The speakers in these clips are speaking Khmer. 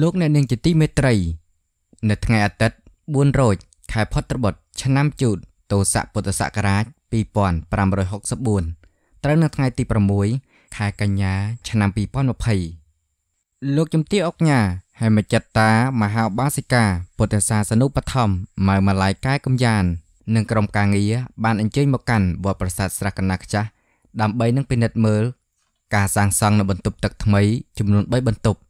លោកអ្នកនាងជាទីមេត្រីនៅថ្ងៃអាទិត្យ4រោចខែផុតត្របុត្រឆ្នាំជូតទោស័កពុទ្ធសករាជ2564ត្រូវនៅថ្ងៃទី6ខែកញ្ញា ឆ្នាំ2020លោកជំទាវអុកញ៉ាហេមចតាមហាបាសិកា ពុទ្ធសាសនុបឋមម៉ៅម៉ាឡាយកាយកំយ៉ាននិងក្រុមការងារបានអញ្ជើញមកកាន់វត្តប្រាសាទស្រះកណាខ្ចាស់ដើម្បីនឹងពិនិត្យមើលការសាងសង់នៅបន្ទប់ទឹកថ្មី ចំនួន3បន្ទប់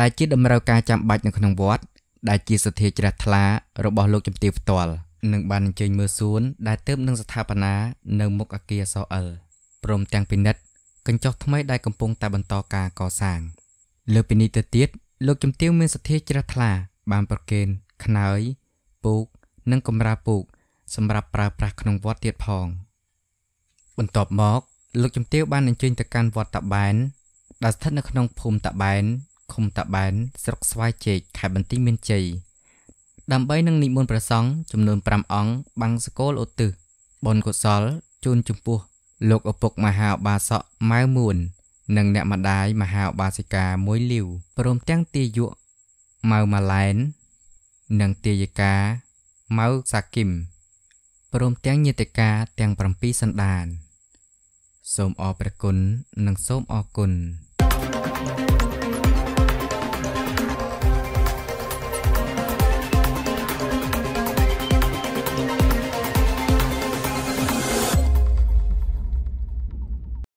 ដែលជាតម្រូវការចាំបាច់នៅក្នុងវត្ត ដែលជាសទ្ធាជ្រះថ្លារបស់លោកជំទាវផ្ទាល់នឹងបានអញ្ជើញមើលសួនដែលទើបនឹងស្ថាបនានៅមុខអគារសអិលព្រមទាំងពិនិត្យកញ្ចក់ថ្មីដែលកំពុងតែបន្តការកសាង លើពីនេះទៅទៀតលោកជំទាវមានសទ្ធាជ្រះថ្លាបានប្រគេនខ្នើយពូក និងកំរាពូកសម្រាប់ប្រើប្រាស់ក្នុងវត្តទៀតផង បន្ទាប់មកលោកជំទាវបានអញ្ជើញទៅកាន់វត្តតាបែនដែលស្ថិតនៅក្នុងភូមិតាបែនឃុំតាបែនស្រុកស្វាយជែកខេត្តបន្ទាយមានជ័យដើម្បីនឹងនិមន្តព្រះសង្ឃចំនួន5អង្គបាំងសកលឧទ្ទិសបុណ្យកុសល ជូនចំពោះ លោកឪពុកមហាឧបាសកម៉ៅមួន និងអ្នកម្ដាយមហាឧបាសិកាមួយលីវព្រមទាំងទាយកម៉ៅម៉ាឡែននិងទាយិកាម៉ៅសាគឹមព្រមទាំងញាតិកាទាំង7សន្តាន សូមអរព្រះគុណនិងសូមអរគុណ